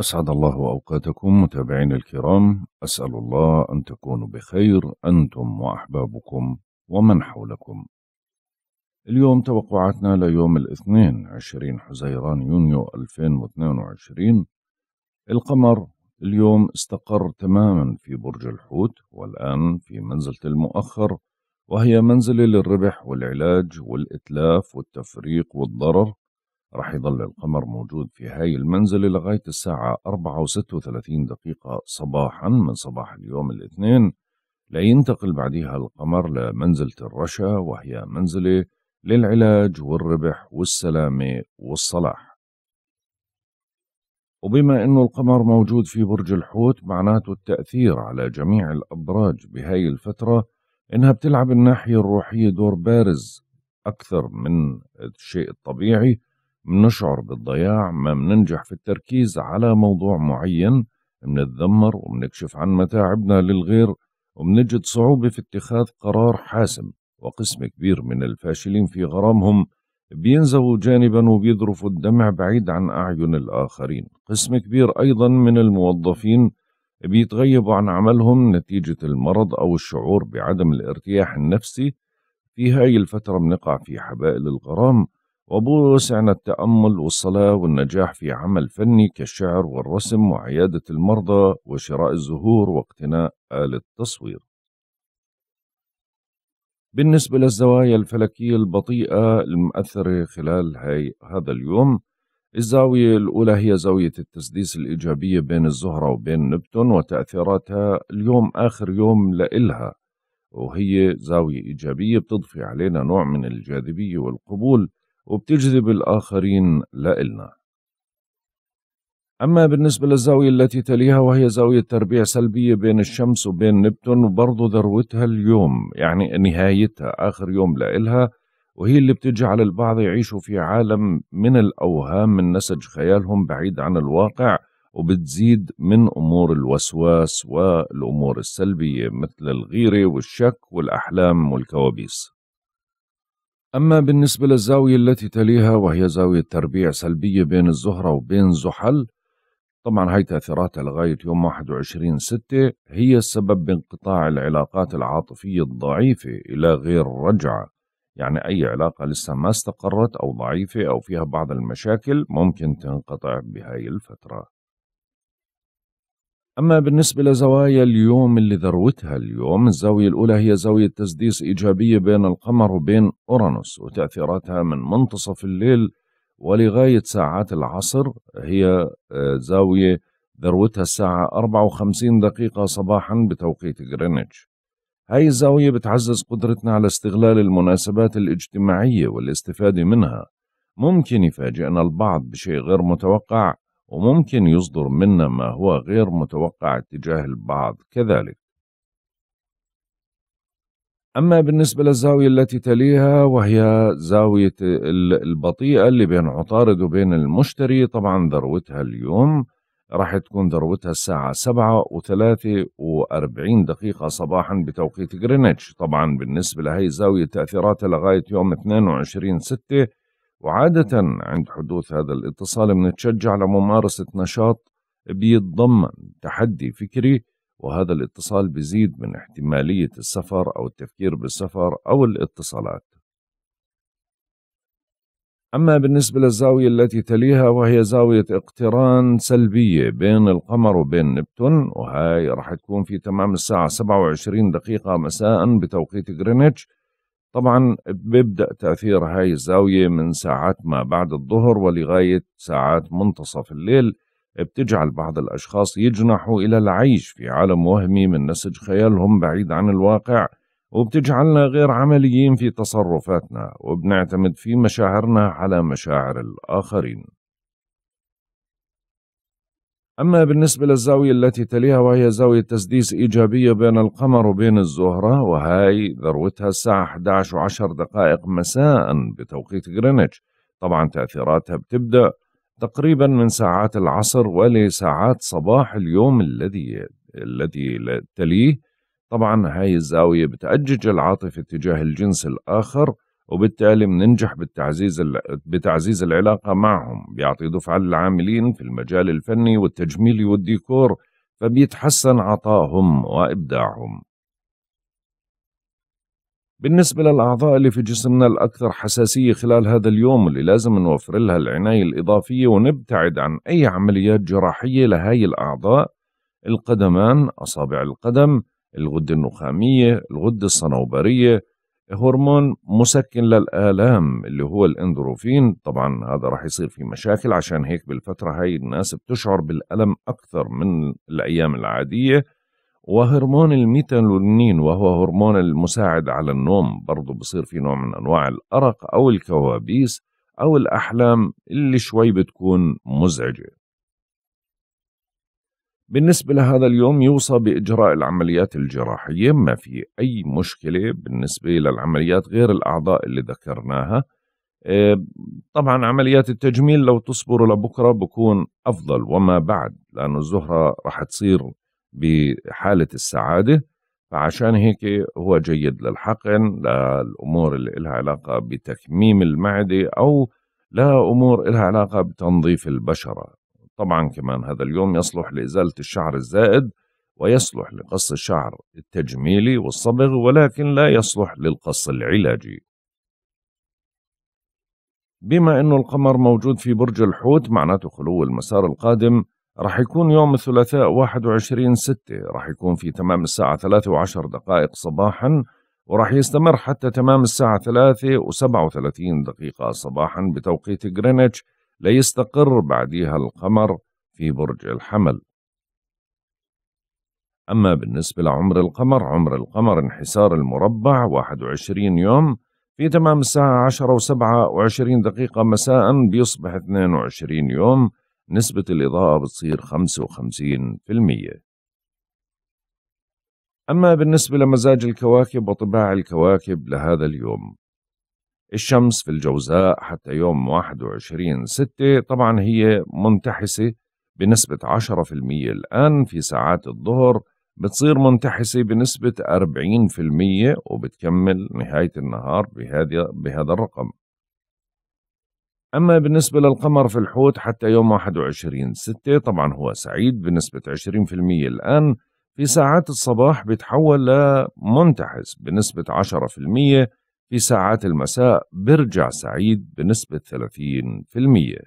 أسعد الله أوقاتكم متابعين الكرام أسأل الله أن تكونوا بخير أنتم وأحبابكم ومن حولكم اليوم توقعاتنا ليوم الاثنين 20 حزيران يونيو 2022 القمر اليوم استقر تماما في برج الحوت والآن في منزلة المؤخر وهي منزلة للربح والعلاج والإتلاف والتفريق والضرر راح يظل القمر موجود في هاي المنزلة لغاية الساعة 4.36 دقيقة صباحا من صباح اليوم الاثنين لينتقل بعدها القمر لمنزلة الرشا وهي منزلة للعلاج والربح والسلامة والصلاح وبما أنه القمر موجود في برج الحوت معناته التأثير على جميع الأبراج بهاي الفترة إنها بتلعب الناحية الروحية دور بارز أكثر من الشيء الطبيعي بنشعر بالضياع ما بننجح في التركيز على موضوع معين بنتذمر وبنكشف عن متاعبنا للغير وبنجد صعوبة في اتخاذ قرار حاسم وقسم كبير من الفاشلين في غرامهم بينزووا جانبا وبيذرفوا الدمع بعيد عن أعين الآخرين قسم كبير أيضا من الموظفين بيتغيبوا عن عملهم نتيجة المرض أو الشعور بعدم الارتياح النفسي في هاي الفترة بنقع في حبائل الغرام وبوسعنا التأمل والصلاة والنجاح في عمل فني كالشعر والرسم وعيادة المرضى وشراء الزهور واقتناء آلة تصوير بالنسبة للزوايا الفلكية البطيئة المؤثرة خلال هاي هذا اليوم الزاوية الأولى هي زاوية التسديس الإيجابية بين الزهرة وبين نبتون وتأثيراتها اليوم آخر يوم لإلها وهي زاوية إيجابية بتضفي علينا نوع من الجاذبية والقبول وبتجذب الآخرين لإلنا أما بالنسبة للزاوية التي تليها وهي زاوية تربيع سلبية بين الشمس وبين نبتون وبرضه ذروتها اليوم يعني نهايتها آخر يوم لإلها وهي اللي بتجعل البعض يعيشوا في عالم من الأوهام من نسج خيالهم بعيد عن الواقع وبتزيد من أمور الوسواس والأمور السلبية مثل الغيرة والشك والأحلام والكوابيس أما بالنسبة للزاوية التي تليها وهي زاوية تربيع سلبية بين الزهرة وبين زحل طبعا هاي تأثيراتها لغاية يوم 21 ستة هي السبب بانقطاع العلاقات العاطفية الضعيفة إلى غير رجعة يعني أي علاقة لسه ما استقرت أو ضعيفة أو فيها بعض المشاكل ممكن تنقطع بهاي الفترة أما بالنسبة لزوايا اليوم اللي ذروتها اليوم الزاوية الأولى هي زاوية تسديس إيجابية بين القمر وبين أورانوس وتأثيراتها من منتصف الليل ولغاية ساعات العصر هي آه، زاوية ذروتها الساعة 54 دقيقة صباحا بتوقيت غرينتش هاي الزاوية بتعزز قدرتنا على استغلال المناسبات الاجتماعية والاستفادة منها ممكن يفاجئنا البعض بشيء غير متوقع وممكن يصدر منا ما هو غير متوقع اتجاه البعض كذلك أما بالنسبة للزاوية التي تليها وهي زاوية البطيئة اللي بين عطارد وبين المشتري طبعا ذروتها اليوم راح تكون ذروتها الساعة سبعة وثلاثة وأربعين دقيقة صباحا بتوقيت غرينتش طبعا بالنسبة لهي الزاوية تأثيراتها لغاية يوم 22 6 وعادة عند حدوث هذا الاتصال بنتشجع لممارسة نشاط بيتضمن تحدي فكري وهذا الاتصال بيزيد من احتمالية السفر أو التفكير بالسفر أو الاتصالات أما بالنسبة للزاوية التي تليها وهي زاوية اقتران سلبية بين القمر وبين نبتون وهي راح تكون في تمام الساعة 27 دقيقة مساء بتوقيت غرينتش طبعا بيبدأ تأثير هاي الزاوية من ساعات ما بعد الظهر ولغاية ساعات منتصف الليل بتجعل بعض الأشخاص يجنحوا إلى العيش في عالم وهمي من نسج خيالهم بعيد عن الواقع وبتجعلنا غير عمليين في تصرفاتنا وبنعتمد في مشاعرنا على مشاعر الآخرين أما بالنسبة للزاوية التي تليها وهي زاوية تسديس إيجابية بين القمر وبين الزهرة وهي ذروتها الساعة 11 وعشر دقائق مساء بتوقيت غرينتش طبعا تأثيراتها بتبدأ تقريبا من ساعات العصر ولساعات صباح اليوم الذي الذي تليه طبعا هاي الزاوية بتأجج العاطفة تجاه الجنس الآخر وبالتالي بننجح بالتعزيز بتعزيز العلاقة معهم بيعطي دفعة للعاملين في المجال الفني والتجميلي والديكور فبيتحسن عطائهم وإبداعهم بالنسبة للأعضاء اللي في جسمنا الأكثر حساسية خلال هذا اليوم اللي لازم نوفر لها العناية الإضافية ونبتعد عن أي عمليات جراحية لهاي الأعضاء القدمان أصابع القدم الغدة النخامية الغدة الصنوبرية هرمون مسكن للآلام اللي هو الاندروفين طبعا هذا راح يصير في مشاكل عشان هيك بالفترة هاي الناس بتشعر بالألم أكثر من الأيام العادية وهرمون الميتالونين وهو هرمون المساعد على النوم برضه بصير في نوع من أنواع الأرق أو الكوابيس أو الأحلام اللي شوي بتكون مزعجة بالنسبة لهذا اليوم يوصى بإجراء العمليات الجراحية ما في أي مشكلة بالنسبة للعمليات غير الأعضاء اللي ذكرناها آه، طبعا عمليات التجميل لو تصبروا لبكرة بكون أفضل وما بعد لأنه الزهرة رح تصير بحالة السعادة فعشان هيك هو جيد للحقن للأمور اللي لها علاقة بتكميم المعدة أو لا أمور لها علاقة بتنظيف البشرة طبعا كمان هذا اليوم يصلح لإزالة الشعر الزائد ويصلح لقص الشعر التجميلي والصبغ ولكن لا يصلح للقص العلاجي بما أنه القمر موجود في برج الحوت معناته خلو المسار القادم رح يكون يوم الثلاثاء 21 ستة رح يكون في تمام الساعة 3 وعشر دقائق صباحا ورح يستمر حتى تمام الساعة 3 و37 دقيقة صباحا بتوقيت غرينتش ليستقر بعدها القمر في برج الحمل أما بالنسبة لعمر القمر عمر القمر انحسار المربع 21 يوم في تمام الساعة 10 و27 دقيقة مساء بيصبح 22 يوم نسبة الإضاءة بتصير 55% أما بالنسبة لمزاج الكواكب وطباع الكواكب لهذا اليوم الشمس في الجوزاء حتى يوم 21 6 طبعا هي منتحسة بنسبة 10% الآن في ساعات الظهر بتصير منتحسة بنسبة 40% وبتكمل نهاية النهار بهذا, بهذا الرقم أما بالنسبة للقمر في الحوت حتى يوم 21 6 طبعا هو سعيد بنسبة 20% الآن في ساعات الصباح بيتحول لمنتحس بنسبة 10% في ساعات المساء برجع سعيد بنسبة 30%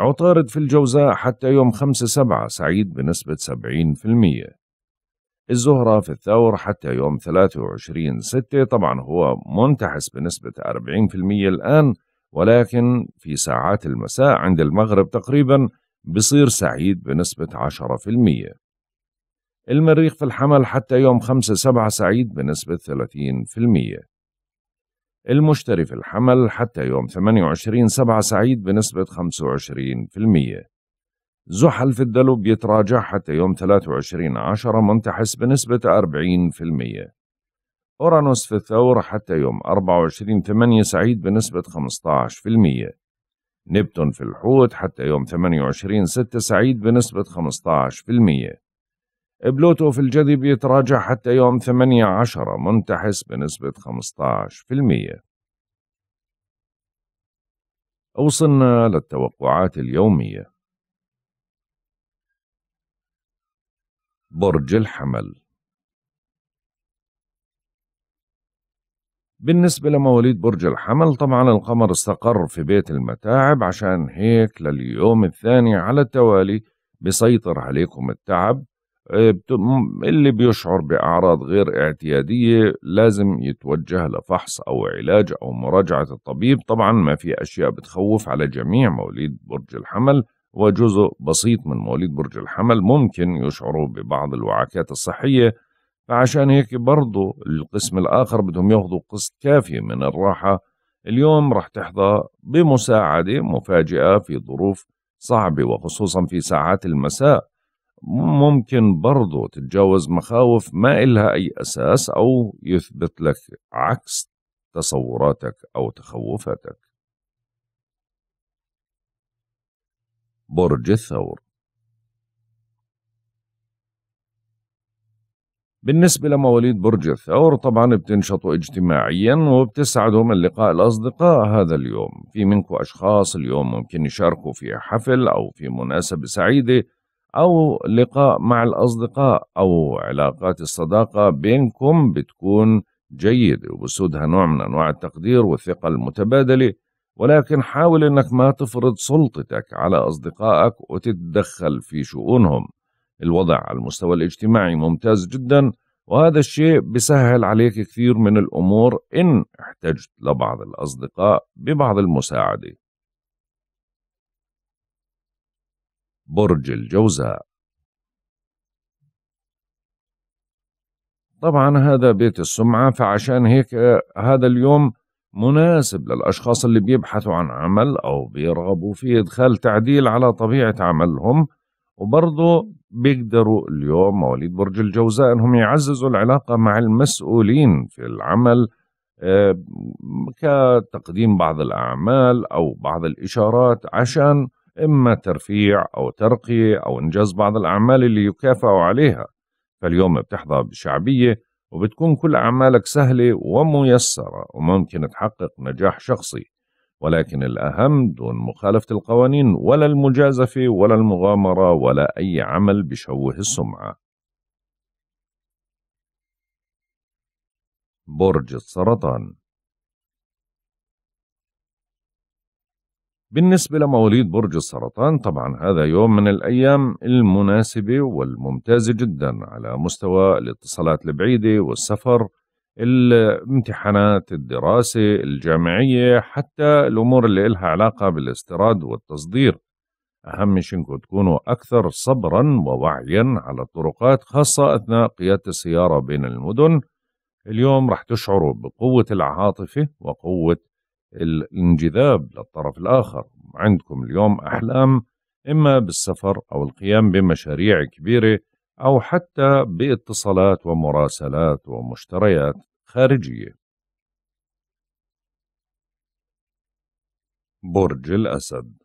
عطارد في الجوزاء حتى يوم 5 سبعة سعيد بنسبة 70% الزهرة في الثور حتى يوم 23 ستة طبعا هو منتحس بنسبة 40% الآن ولكن في ساعات المساء عند المغرب تقريبا بصير سعيد بنسبة 10% المريخ في الحمل حتى يوم 5 7 سعيد بنسبة 30% المشتري في الحمل حتى يوم 28 7 سعيد بنسبة 25% زحل في الدلو بيتراجع حتى يوم 23 10 منتحس بنسبة 40% أورانوس في الثور حتى يوم 24 8 سعيد بنسبة 15% نبتون في الحوت حتى يوم 28 6 سعيد بنسبة المية بلوتو في الجذب يتراجع حتى يوم 18 منتحس بنسبة 15% وصلنا للتوقعات اليومية برج الحمل بالنسبة لمواليد برج الحمل طبعا القمر استقر في بيت المتاعب عشان هيك لليوم الثاني على التوالي بيسيطر عليكم التعب آه، اللي بيشعر بأعراض غير اعتيادية لازم يتوجه لفحص أو علاج أو مراجعة الطبيب طبعا ما في أشياء بتخوف على جميع مواليد برج الحمل وجزء بسيط من مواليد برج الحمل ممكن يشعروا ببعض الوعكات الصحية فعشان هيك برضو القسم الآخر بدهم ياخذوا قسط كافي من الراحة اليوم رح تحظى بمساعدة مفاجئة في ظروف صعبة وخصوصا في ساعات المساء ممكن برضه تتجاوز مخاوف ما إلها أي أساس أو يثبت لك عكس تصوراتك أو تخوفاتك برج الثور بالنسبة لمواليد برج الثور طبعا بتنشطوا اجتماعيا وبتسعدوا من لقاء الأصدقاء هذا اليوم في منكم أشخاص اليوم ممكن يشاركوا في حفل أو في مناسبة سعيدة أو لقاء مع الأصدقاء أو علاقات الصداقة بينكم بتكون جيدة وبسودها نوع من أنواع التقدير والثقة المتبادلة ولكن حاول أنك ما تفرض سلطتك على أصدقائك وتتدخل في شؤونهم الوضع على المستوى الاجتماعي ممتاز جدا وهذا الشيء بسهل عليك كثير من الأمور إن احتجت لبعض الأصدقاء ببعض المساعدة برج الجوزاء طبعا هذا بيت السمعة فعشان هيك هذا اليوم مناسب للأشخاص اللي بيبحثوا عن عمل أو بيرغبوا في إدخال تعديل على طبيعة عملهم وبرضه بيقدروا اليوم مواليد برج الجوزاء انهم يعززوا العلاقة مع المسؤولين في العمل آه، كتقديم بعض الأعمال أو بعض الإشارات عشان إما ترفيع أو ترقية أو إنجاز بعض الأعمال اللي يكافئوا عليها فاليوم بتحظى بشعبية وبتكون كل أعمالك سهلة وميسرة وممكن تحقق نجاح شخصي ولكن الأهم دون مخالفة القوانين ولا المجازفة ولا المغامرة ولا أي عمل بشوه السمعة برج السرطان بالنسبة لمواليد برج السرطان طبعا هذا يوم من الأيام المناسبة والممتازة جدا على مستوى الاتصالات البعيدة والسفر الامتحانات الدراسة الجامعية حتى الأمور اللي إلها علاقة بالاستيراد والتصدير أهم شيء إنكم تكونوا أكثر صبرا ووعيا على الطرقات خاصة أثناء قيادة السيارة بين المدن اليوم رح تشعروا بقوة العاطفة وقوة الانجذاب للطرف الآخر عندكم اليوم أحلام إما بالسفر أو القيام بمشاريع كبيرة أو حتى باتصالات ومراسلات ومشتريات خارجية برج الأسد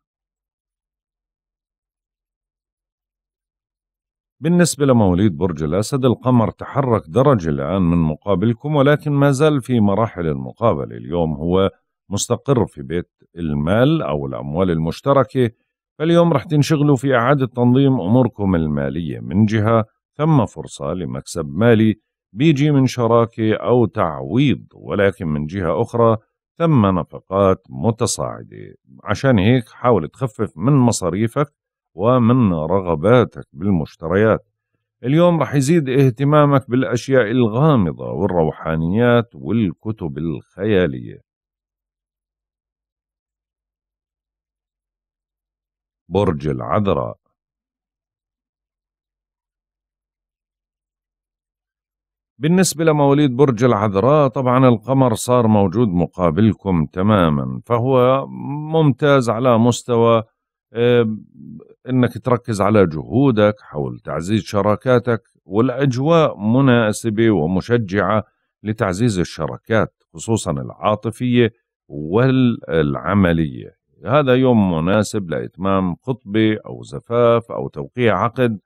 بالنسبة لمواليد برج الأسد القمر تحرك درجة الآن من مقابلكم ولكن ما زال في مراحل المقابلة اليوم هو مستقر في بيت المال أو الأموال المشتركة فاليوم رح تنشغلوا في إعادة تنظيم أموركم المالية من جهة ثم فرصة لمكسب مالي بيجي من شراكة أو تعويض ولكن من جهة أخرى ثم نفقات متصاعدة عشان هيك حاول تخفف من مصاريفك ومن رغباتك بالمشتريات اليوم رح يزيد اهتمامك بالأشياء الغامضة والروحانيات والكتب الخيالية برج العذراء بالنسبة لمواليد برج العذراء طبعا القمر صار موجود مقابلكم تماما فهو ممتاز على مستوى آه، انك تركز على جهودك حول تعزيز شراكاتك والاجواء مناسبة ومشجعة لتعزيز الشراكات خصوصا العاطفية والعملية هذا يوم مناسب لإتمام خطبة أو زفاف أو توقيع عقد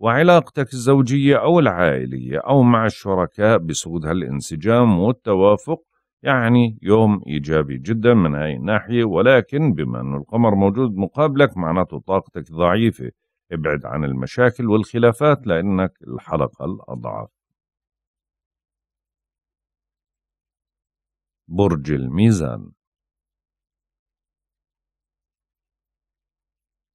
وعلاقتك الزوجية أو العائلية أو مع الشركاء بسود هالانسجام والتوافق يعني يوم إيجابي جدا من هاي الناحية ولكن بما أنه القمر موجود مقابلك معناته طاقتك ضعيفة ابعد عن المشاكل والخلافات لأنك الحلقة الأضعف برج الميزان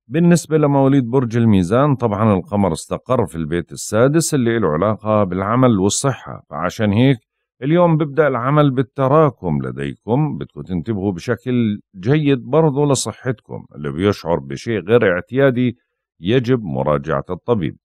بالنسبة لمواليد برج الميزان طبعا القمر استقر في البيت السادس اللي له علاقة بالعمل والصحة فعشان هيك اليوم ببدأ العمل بالتراكم لديكم بدكم تنتبهوا بشكل جيد برضو لصحتكم اللي بيشعر بشيء غير اعتيادي يجب مراجعة الطبيب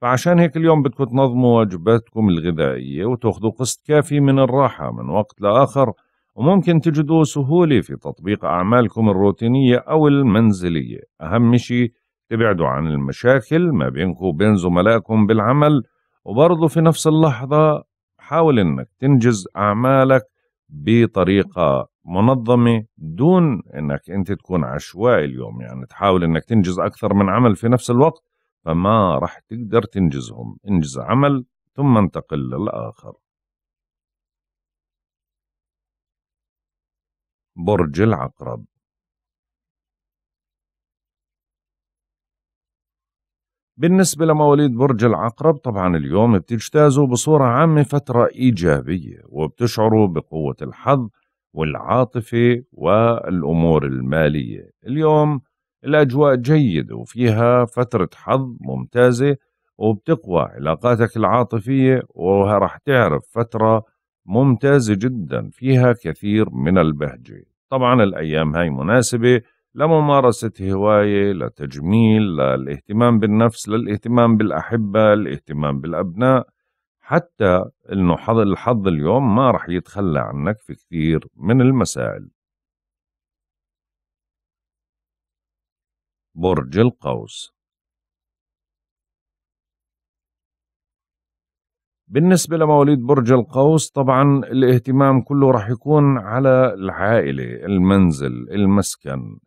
فعشان هيك اليوم بدكم تنظموا واجباتكم الغذائية وتاخذوا قسط كافي من الراحة من وقت لآخر وممكن تجدوا سهولة في تطبيق أعمالكم الروتينية أو المنزلية أهم شيء تبعدوا عن المشاكل ما بينكم وبين زملائكم بالعمل وبرضه في نفس اللحظة حاول أنك تنجز أعمالك بطريقة منظمة دون أنك أنت تكون عشوائي اليوم يعني تحاول أنك تنجز أكثر من عمل في نفس الوقت فما رح تقدر تنجزهم انجز عمل ثم انتقل للآخر برج العقرب بالنسبة لمواليد برج العقرب طبعا اليوم بتجتازوا بصورة عامة فترة إيجابية وبتشعروا بقوة الحظ والعاطفة والأمور المالية اليوم الأجواء جيدة وفيها فترة حظ ممتازة وبتقوى علاقاتك العاطفية وراح تعرف فترة ممتازة جدا فيها كثير من البهجة طبعا الأيام هاي مناسبة لممارسة هواية لتجميل للاهتمام بالنفس للاهتمام بالأحبة للاهتمام بالأبناء حتى انه حظ الحظ اليوم ما رح يتخلى عنك في كثير من المسائل برج القوس بالنسبة لمواليد برج القوس طبعا الاهتمام كله راح يكون على العائلة المنزل المسكن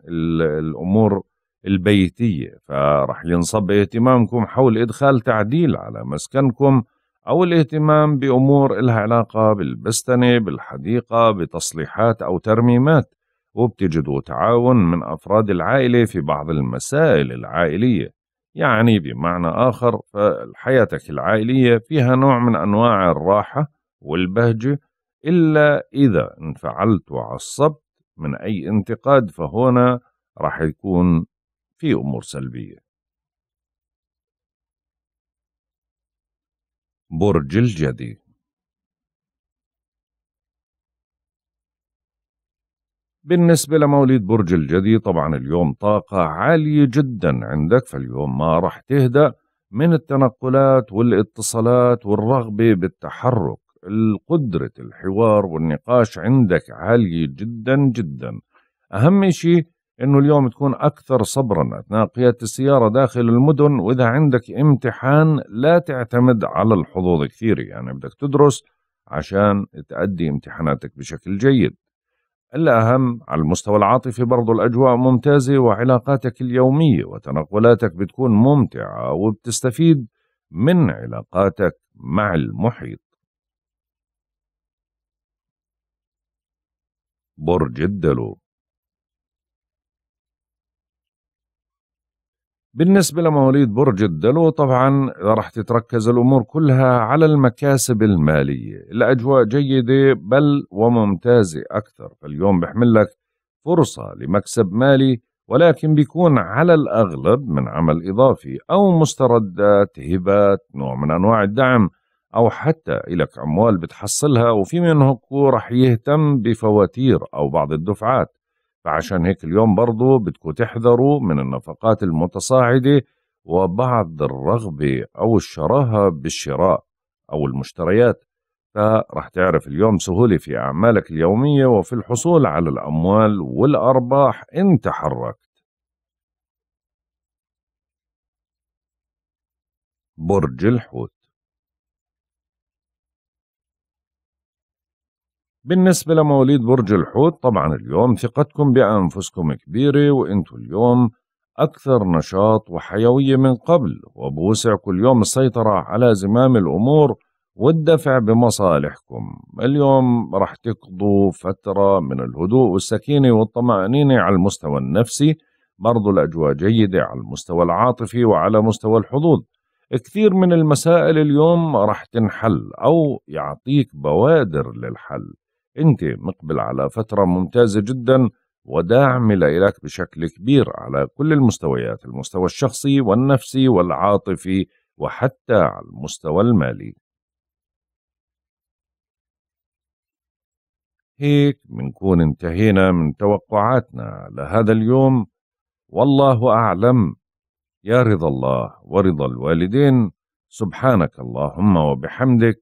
الأمور البيتية فراح ينصب اهتمامكم حول إدخال تعديل على مسكنكم أو الاهتمام بأمور إلها علاقة بالبستنة بالحديقة بتصليحات أو ترميمات وبتجدوا تعاون من أفراد العائلة في بعض المسائل العائلية يعني بمعنى آخر فحياتك العائلية فيها نوع من أنواع الراحة والبهجة إلا إذا انفعلت وعصبت من أي انتقاد فهنا راح يكون في أمور سلبية برج الجدي بالنسبة لمواليد برج الجدي طبعا اليوم طاقة عالية جدا عندك فاليوم ما راح تهدأ من التنقلات والاتصالات والرغبة بالتحرك القدرة الحوار والنقاش عندك عالية جدا جدا أهم شيء أنه اليوم تكون أكثر صبرا أثناء قيادة السيارة داخل المدن وإذا عندك امتحان لا تعتمد على الحظوظ كثير يعني بدك تدرس عشان تأدي امتحاناتك بشكل جيد الأهم على المستوى العاطفي برضو الأجواء ممتازة وعلاقاتك اليومية وتنقلاتك بتكون ممتعة وبتستفيد من علاقاتك مع المحيط برج الدلو بالنسبة لمواليد برج الدلو طبعا راح تتركز الأمور كلها على المكاسب المالية الأجواء جيدة بل وممتازة أكثر فاليوم بحمل لك فرصة لمكسب مالي ولكن بيكون على الأغلب من عمل إضافي أو مستردات هبات نوع من أنواع الدعم أو حتى إلك أموال بتحصلها وفي منه راح يهتم بفواتير أو بعض الدفعات فعشان هيك اليوم برضو بدكم تحذروا من النفقات المتصاعدة وبعض الرغبة أو الشراهة بالشراء أو المشتريات فرح تعرف اليوم سهولة في أعمالك اليومية وفي الحصول على الأموال والأرباح إن تحركت برج الحوت بالنسبة لمواليد برج الحوت طبعا اليوم ثقتكم بأنفسكم كبيرة وانتم اليوم أكثر نشاط وحيوية من قبل وبوسع كل يوم السيطرة على زمام الأمور والدفع بمصالحكم اليوم رح تقضوا فترة من الهدوء والسكينة والطمأنينة على المستوى النفسي برضو الأجواء جيدة على المستوى العاطفي وعلى مستوى الحظوظ كثير من المسائل اليوم رح تنحل أو يعطيك بوادر للحل انت مقبل على فترة ممتازة جدا وداعم لإلك بشكل كبير على كل المستويات المستوى الشخصي والنفسي والعاطفي وحتى على المستوى المالي هيك منكون انتهينا من توقعاتنا لهذا اليوم والله أعلم يا رضا الله ورضا الوالدين سبحانك اللهم وبحمدك